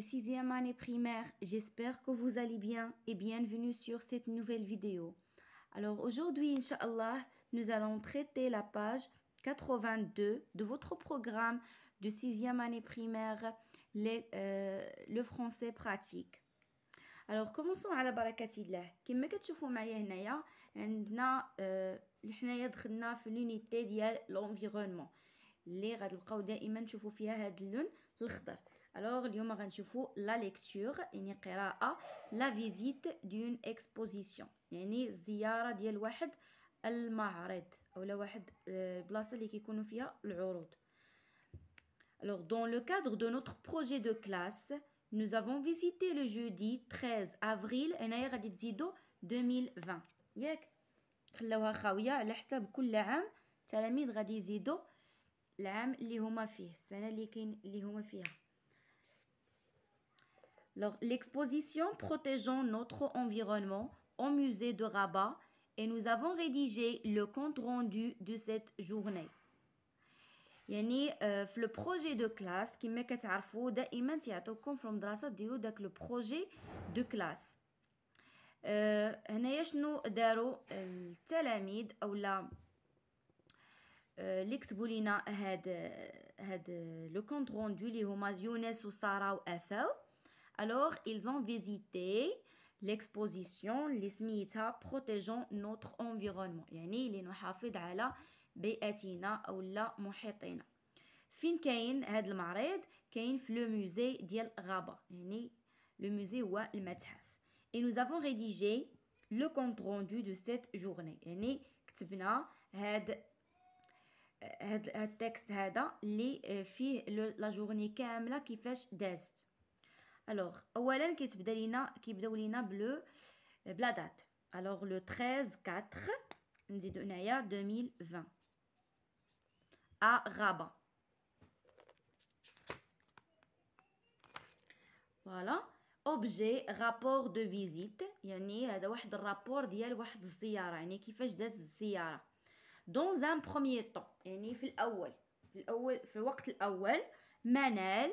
sixième année primaire, j'espère que vous allez bien et bienvenue sur cette nouvelle vidéo. Alors aujourd'hui, Inch'Allah, nous allons traiter la page 82 de votre programme de sixième année primaire, euh, le français pratique. Alors commençons. à la الله كما me معايا هنايا عندنا اه حنايا دخلنا l'unité لونيتي l'environnement les alors, allons la lecture يعني a la visite d'une exposition يعني ديال واحد المعرض اللي كيكونوا فيها العروض Alors, dans le cadre de notre projet de classe, nous avons visité le jeudi 13 avril 2020 ياك خلاوها خاويه على حساب كل عام التلاميذ غادي العام اللي هما فيه اللي alors, l'exposition Protégeons notre environnement au musée de Rabat et nous avons rédigé le compte rendu de cette journée. يعني في لو بروجي دو كلاس كما كتعرفوا دائما تيعطوكم في المدرسه ديروا داك لو بروجي دو كلاس هنايا شنو داروا التلاميذ اولا اللي كتبوا لينا هاد هاد لو كونت روندو اللي هما يونس وساره وافاو alors, ils ont visité l'exposition l'ismita protégeons notre environnement. يعني اللي نحافظ على بيئتنا أو لا محيطنا. فين كاين هاد المعرض؟ كاين في لو موزي ديال غابة. يعني le musée ou le Et nous avons rédigé le compte rendu de cette journée. يعني كتبنا هاد هاد التكست هذا اللي فيه لا جورني كامله كيفاش دازت alors, Awalan qui se bdalina, qui bdalina bleu, bla date. Alors, le 13-4, Ndi 2020. À Rabat. Voilà. Objet, rapport de visite. Yanni, a un rapport de la ziyara. Yanni, qui fait cette ziyara. Dans un premier temps. Yanni, fil awal. Fil awal, fil wakt l'awal. Manel. Manel.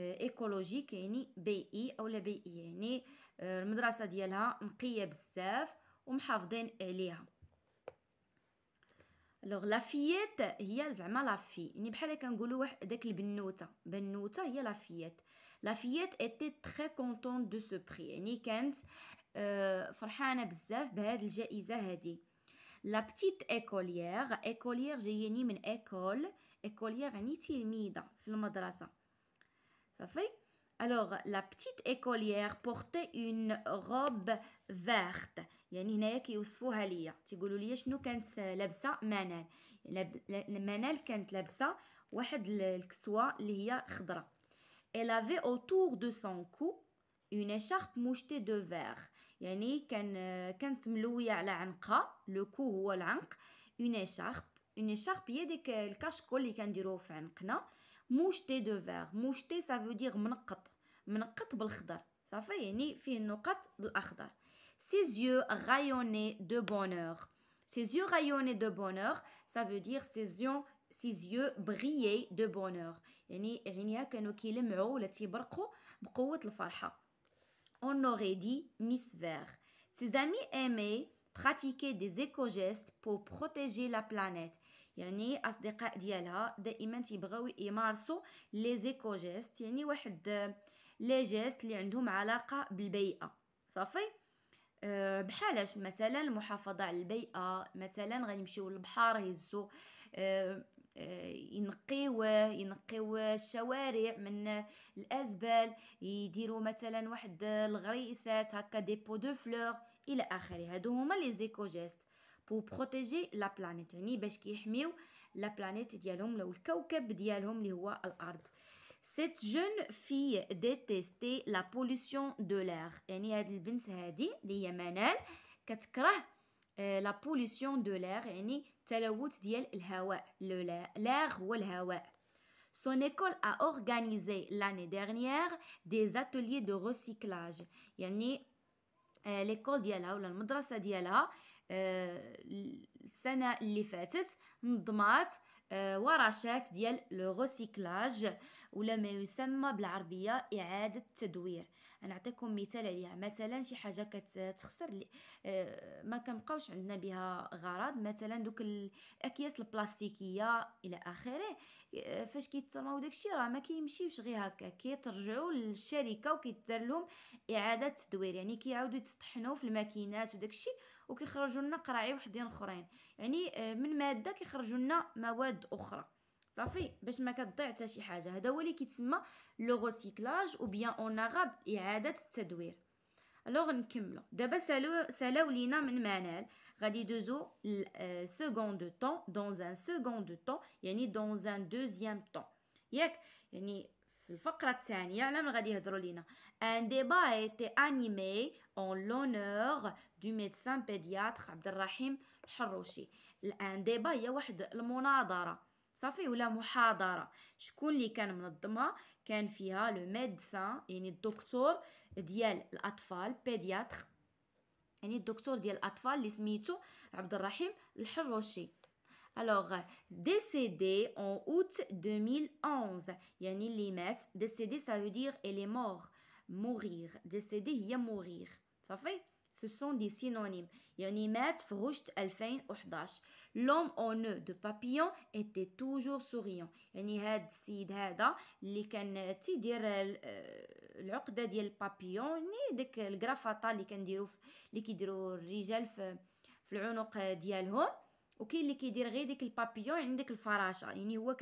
آه، ايكولوجيك يعني بيئي او لا بيئي يعني آه، المدرسه ديالها نقيه بزاف ومحافظين عليها لوغ لافييت هي زعما لافي يعني بحال كنقولوا واحد داك البنوته بنوته هي لافييت لافييت ايتي تري كونتون دو سو بري يعني كانت آه فرحانه بزاف بهاد الجائزه هادي لا بتيت ايكولير ايكولير جايني من ايكول ايكولير يعني تلميذه في المدرسه Ça fait alors, la petite écolière portait une robe verte. يعني هنايا كيوصفوها ليا تيقولوا لي شنو كانت لابسه منال منال كانت لابسه واحد الكسوه اللي هي خضراء elle avait autour de son cou une écharpe mouchetée de verre يعني كان كانت ملويه على عنقها لو كو هو العنق une écharpe une écharpe هي ديك الكاشكول اللي كنديروه في عنقنا moucheté de verre. moucheté ça veut dire Ça fait, il y une fin bel akhdar. ses yeux rayonnaient de bonheur ses yeux rayonnaient de bonheur ça veut dire ses yeux ses yeux brillaient de bonheur pour le on aurait dit miss vert ses amis aimaient pratiquer des éco-gestes pour protéger la planète يعني اصدقاء ديالها دائما تيبغيو يمارسوا لي زيكو جيست يعني واحد لي جيست اللي عندهم علاقه بالبيئه صافي آه، بحالاش مثلا المحافظه على البيئه مثلا غنمشيو للبحر يهزو آه، آه، ينقيو ينقيو الشوارع من الازبال يديروا مثلا واحد الغريسات هكا ديبو دو فلور الى اخره هادو هما لي زيكو جيست pour ah. protéger la planète يعني باش كيحميو لا بلانيت ديالهم لو الكوكب ديالهم اللي هو الارض Cette jeune fille détestait la pollution de l'air. يعني هاد البنت هادي اللي هي منال كتكره لا pollution de l'air يعني تلوث ديال الهواء l'air هو الهواء Son école a organisé l'année dernière des ateliers de recyclage. يعني euh, l'école ديالها ولا المدرسة ديالها السنه اللي فاتت نظمات آه، ورشات ديال لو ريسيكلاج ولا ما يسمى بالعربيه اعاده التدوير نعطيكم مثال عليها مثلا شي حاجه كتخسر آه، ما كنبقاوش عندنا بها غرض مثلا دوك الاكياس البلاستيكيه الى اخره آه، فاش كيترماو داكشي راه ما كيمشيوش غير هكا كيترجعوا للشركه وكيدار لهم اعاده تدوير يعني كيعاودوا يتطحنوا في الماكينات وداكشي وكيخرجوا لنا قراعي وحدين اخرين يعني آه، من ماده كيخرجوا لنا مواد اخرى صافي باش ما كتضيع حتى شي حاجه هذا هو اللي كيتسمى لو غوسيكلاج او بيان اون اغاب اعاده التدوير الوغ نكملو دابا سالو سالاو لينا من منال غادي يدوزو سكون دو طون دون ان سكون دو طون يعني دون ان دوزيام طون ياك يعني في الفقرة الثانية على من غادي يهضروا لينا ان ديبا ايتي انيمي اون لونور دو ميدسان بيدياتر عبد الرحيم الحروشي الان ديبا هي واحد المناظره صافي ولا محاضره شكون اللي كان منظمها كان فيها لو ميدسان يعني الدكتور ديال الاطفال بيدياتر يعني الدكتور ديال الاطفال اللي سميتو عبد الرحيم الحروشي Alors, décédé en août 2011. Yani Décédé, ça veut dire elle est mort. Mourir. Décédé, il y a mourir. Ça fait? Ce sont des synonymes. Yani met froucht 2011. L'homme en eux » de papillon était toujours souriant. Yani had sid hada li dire tidir العقدة ديال البابيون ني ديك الكرافطة اللي كنديرو اللي كيديرو الرجال في وكاين اللي كيدير غير ديك البابيون الفراشه يعني هو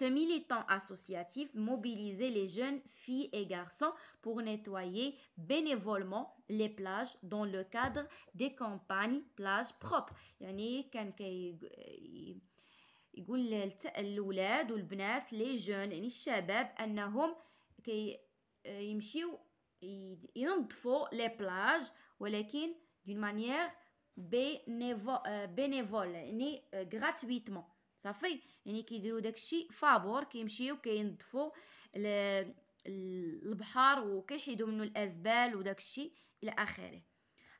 Ce militant associatif mobilisait les jeunes filles et garçons pour nettoyer bénévolement les plages dans le cadre des campagnes plages propres. Il Euh, يمشيو ينظفوا لي بلاج ولكن دون مانيير بينيفول يعني غراتويتمون euh, صافي يعني كيديروا داكشي فابور كيمشيو كينظفوا البحر وكيحيدوا منه الازبال وداكشي الى اخره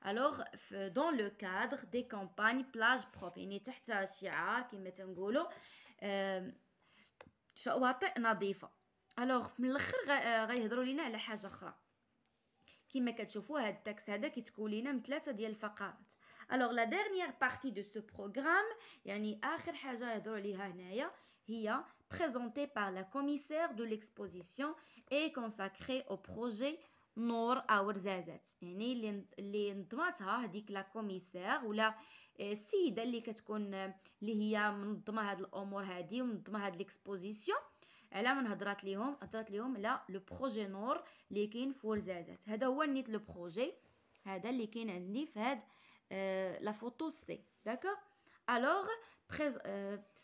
الوغ دون لو كادر دي كامباني بلاج بروب يعني تحت شعار كما تنقولوا euh، شواطئ نظيفه الوغ من الاخر آه، غيهضروا لينا على حاجه اخرى كما كتشوفوا هاد التكست هذا كيتكون لينا من ثلاثه ديال الفقرات الوغ لا ديرنيير بارتي دو سو بروغرام يعني اخر حاجه يهضروا عليها هنايا هي بريزونتي بار لا كوميسير دو ليكسبوزيسيون اي كونساكري او بروجي نور او رزازات يعني اللي اللي نظمتها هذيك لا كوميسير ولا السيده اللي كتكون آه، اللي هي منظمه هاد الامور هادي ومنظمه هاد ليكسبوزيسيون على من هضرات ليهم هضرات ليهم على لو بروجي نور اللي كاين فورزازات هذا هو نيت لو بروجي هذا اللي كاين عندي في هاد آه، لا فوتو سي داكوغ الوغ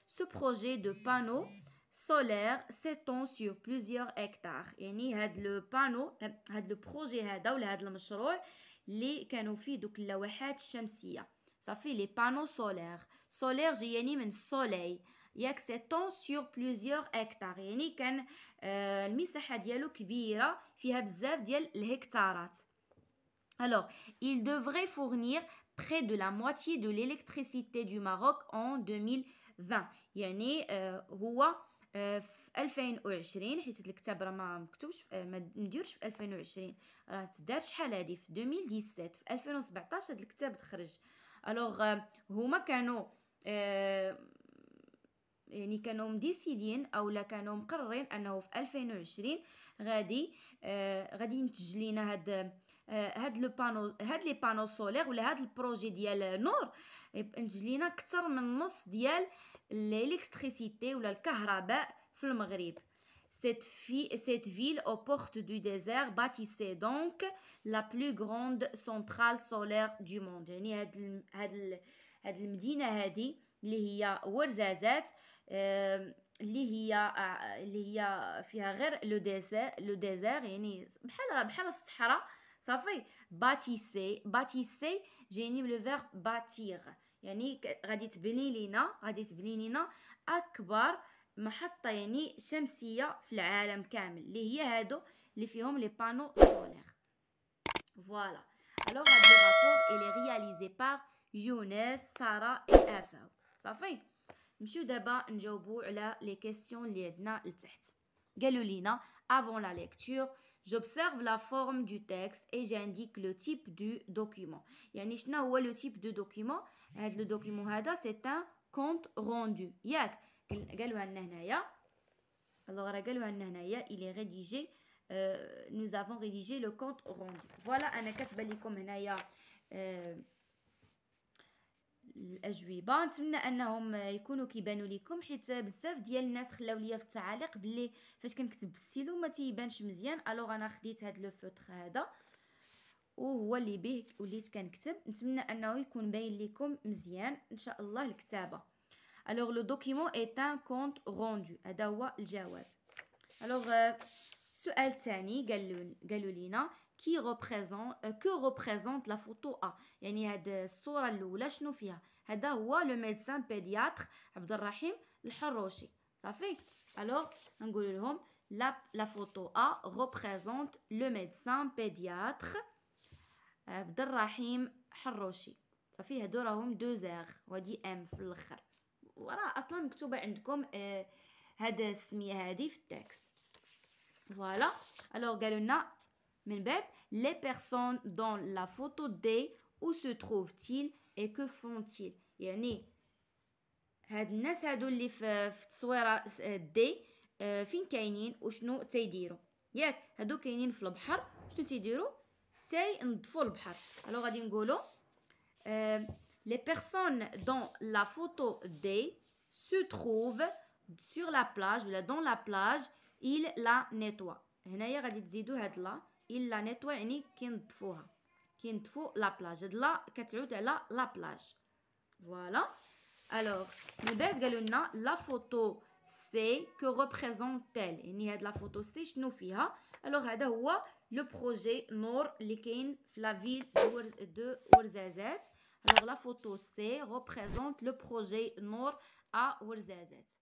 سو بروجي دو بانو سولير سيتون solaire s'étend هكتار يعني هاد لو بانو هاد لو بروجي هذا ولا هاد المشروع اللي كانوا فيه دوك اللوحات الشمسية. صافي لي بانو سولير. سولير جياني من سولي. cest à sur plusieurs hectares. C'est-à-dire que la largeur de l'électricité est très grande. Il y a beaucoup d'hectares. Alors, il devrait fournir près de la moitié de l'électricité du Maroc en 2020. C'est-à-dire que en 2020, puisque l'électricité n'est pas en cours en 2020, elle ne sera pas en cours en 2017. En 2017, l'électricité sort. Alors, ils euh, n'étaient يعني كانوا مديسيدين او لا كانوا مقررين انه في 2020 غادي آه غادي ينتج لينا هاد آه هاد لو بانو هاد لي بانو سولير ولا هاد البروجي ديال نور ينتج لينا اكثر من نص ديال الالكتريسيتي ولا الكهرباء في المغرب Cette, cette, ville aux portes du désert bâtissait donc la plus grande centrale solaire du monde. Yani, had, had, هاد المدينه هادي اللي هي ورزازات اللي هي آه، اللي هي فيها غير لو ديزير لو ديزير يعني بحال بحال الصحراء صافي باتيسي باتيسي جايني لو فيرب باتيغ يعني غادي تبني لينا غادي تبني لينا اكبر محطه يعني شمسيه في العالم كامل اللي هي هادو اللي فيهم لي بانو سولير فوالا الوغ هاد Rapport il est رياليزي par Younes, Sarah et Eiffel. C'est bon On va d'abord répondre aux questions avant la lecture, j'observe la forme du texte et j'indique le type du document. C'est-à-dire, quel le type de document Le document, c'est un compte rendu. Donc, on il est rédigé, euh, nous avons rédigé le compte rendu. Voilà, je vous ai écrit الاجوبه نتمنى انهم يكونوا كيبانوا لكم حيت بزاف ديال الناس خلاو ليا في التعاليق باللي فاش كنكتب بالستيلو ما تيبانش مزيان الوغ انا خديت هاد لو فوتخ هذا وهو اللي به وليت كنكتب نتمنى انه يكون باين لكم مزيان ان شاء الله الكتابه الوغ لو دوكيمون ايت ان كونت روندو هذا هو الجواب الوغ السؤال الثاني قالوا قالوا لينا كي روبريزون كو روبريزونت لا فوتو ا يعني هاد الصوره الاولى شنو فيها هذا هو لو ميدسان بيدياتر عبد الرحيم الحروشي صافي الوغ نقول لهم لا لا فوتو ا روبريزونت لو ميدسان بيدياتر عبد الرحيم حروشي صافي هادو راهم دو زيغ وهادي ام في الاخر وراه اصلا مكتوبه عندكم هاد السميه هادي في التكست فوالا الوغ قالوا لنا les personnes dans la photo D, où se trouvent-ils et que font-ils هاد الناس هادو اللي في التصويره دي les personnes dans la photo D se trouvent sur la plage dans la plage il la nettoie il la nettoie ni kintfouha kintfou la plage de là quatrième, على la plage voilà alors البنت قالوا لنا la photo C que représente-t-elle يعني هاد la photo C nous فيها alors هذا le projet Nord li kayn la ville de Urzazet. alors la photo C représente le projet Nord à Urzazet.